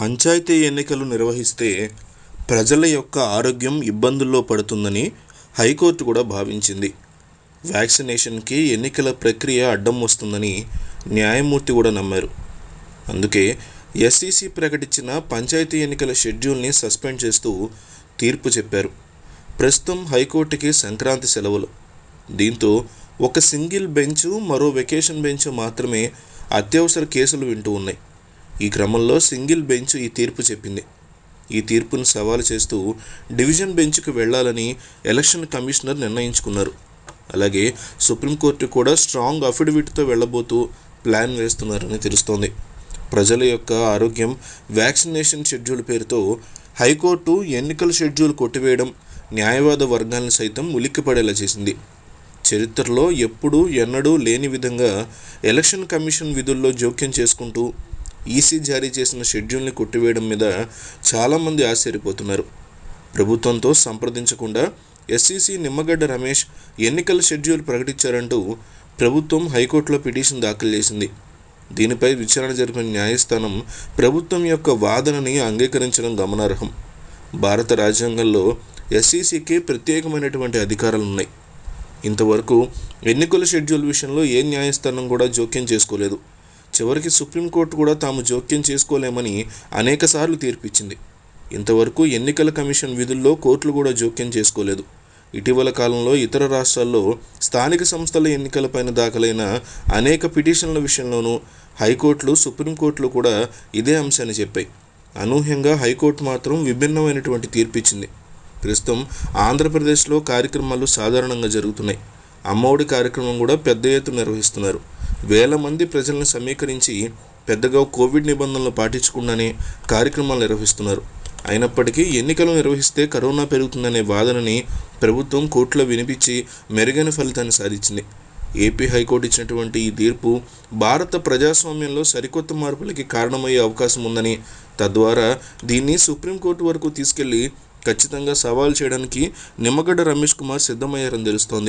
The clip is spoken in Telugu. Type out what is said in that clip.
పంచాయతీ ఎన్నికలు నిర్వహిస్తే ప్రజల యొక్క ఆరోగ్యం ఇబ్బందుల్లో పడుతుందని హైకోర్టు కూడా భావించింది వ్యాక్సినేషన్కి ఎన్నికల ప్రక్రియ అడ్డం వస్తుందని న్యాయమూర్తి కూడా నమ్మారు అందుకే ఎస్ఈసి ప్రకటించిన పంచాయతీ ఎన్నికల షెడ్యూల్ని సస్పెండ్ చేస్తూ తీర్పు చెప్పారు ప్రస్తుతం హైకోర్టుకి సంక్రాంతి సెలవులు దీంతో ఒక సింగిల్ బెంచ్ మరో వెకేషన్ బెంచ్ మాత్రమే అత్యవసర కేసులు వింటూ ఉన్నాయి ఈ క్రమంలో సింగిల్ బెంచ్ ఈ తీర్పు చెప్పింది ఈ తీర్పును సవాలు చేస్తూ డివిజన్ బెంచ్కు వెళ్లాలని ఎలక్షన్ కమిషనర్ నిర్ణయించుకున్నారు అలాగే సుప్రీంకోర్టు కూడా స్ట్రాంగ్ అఫిడవిట్తో వెళ్లబోతూ ప్లాన్ వేస్తున్నారని తెలుస్తోంది ప్రజల యొక్క ఆరోగ్యం వ్యాక్సినేషన్ షెడ్యూల్ పేరుతో హైకోర్టు ఎన్నికల షెడ్యూల్ కొట్టివేయడం న్యాయవాద వర్గాలను సైతం ఉలిక్కిపడేలా చేసింది చరిత్రలో ఎప్పుడూ ఎన్నడూ లేని విధంగా ఎలక్షన్ కమిషన్ విధుల్లో జోక్యం చేసుకుంటూ ఈసీ జారీ చేసిన షెడ్యూల్ని కొట్టివేయడం మీద చాలామంది ఆశ్చర్యపోతున్నారు ప్రభుత్వంతో సంప్రదించకుండా ఎస్సీసీ నిమ్మగడ్డ రమేష్ ఎన్నికల షెడ్యూల్ ప్రకటించారంటూ ప్రభుత్వం హైకోర్టులో పిటిషన్ దాఖలు చేసింది దీనిపై విచారణ జరిపిన న్యాయస్థానం ప్రభుత్వం యొక్క వాదనని అంగీకరించడం గమనార్హం భారత రాజ్యాంగంలో ఎస్సీసీకి ప్రత్యేకమైనటువంటి అధికారాలు ఉన్నాయి ఇంతవరకు ఎన్నికల షెడ్యూల్ విషయంలో ఏ న్యాయస్థానం కూడా జోక్యం చేసుకోలేదు చివరికి సుప్రీంకోర్టు కూడా తాము జోక్యం చేసుకోలేమని అనేకసార్లు తీర్పిచ్చింది ఇంతవరకు ఎన్నికల కమిషన్ విధుల్లో కోర్టులు కూడా జోక్యం చేసుకోలేదు ఇటీవల కాలంలో ఇతర రాష్ట్రాల్లో స్థానిక సంస్థల ఎన్నికలపైన దాఖలైన అనేక పిటిషన్ల విషయంలోనూ హైకోర్టులు సుప్రీంకోర్టులు కూడా ఇదే అంశాన్ని చెప్పాయి అనూహ్యంగా హైకోర్టు మాత్రం విభిన్నమైనటువంటి తీర్పిచ్చింది ప్రస్తుతం ఆంధ్రప్రదేశ్లో కార్యక్రమాలు సాధారణంగా జరుగుతున్నాయి అమ్మఒడి కార్యక్రమం కూడా పెద్ద ఎత్తున నిర్వహిస్తున్నారు వేల మంది ప్రజలను సమీకరించి పెద్దగా కోవిడ్ నిబంధనలు పాటించకుండానే కార్యక్రమాలు నిర్వహిస్తున్నారు అయినప్పటికీ ఎన్నికలు నిర్వహిస్తే కరోనా పెరుగుతుందనే వాదనని ప్రభుత్వం కోర్టులో వినిపించి మెరుగైన ఫలితాన్ని సాధించింది ఏపీ హైకోర్టు ఇచ్చినటువంటి ఈ తీర్పు భారత ప్రజాస్వామ్యంలో సరికొత్త మార్పులకి కారణమయ్యే అవకాశం ఉందని తద్వారా దీన్ని సుప్రీంకోర్టు వరకు తీసుకెళ్లి ఖచ్చితంగా సవాల్ చేయడానికి నిమ్మగడ్డ రమేష్ కుమార్ సిద్ధమయ్యారని తెలుస్తోంది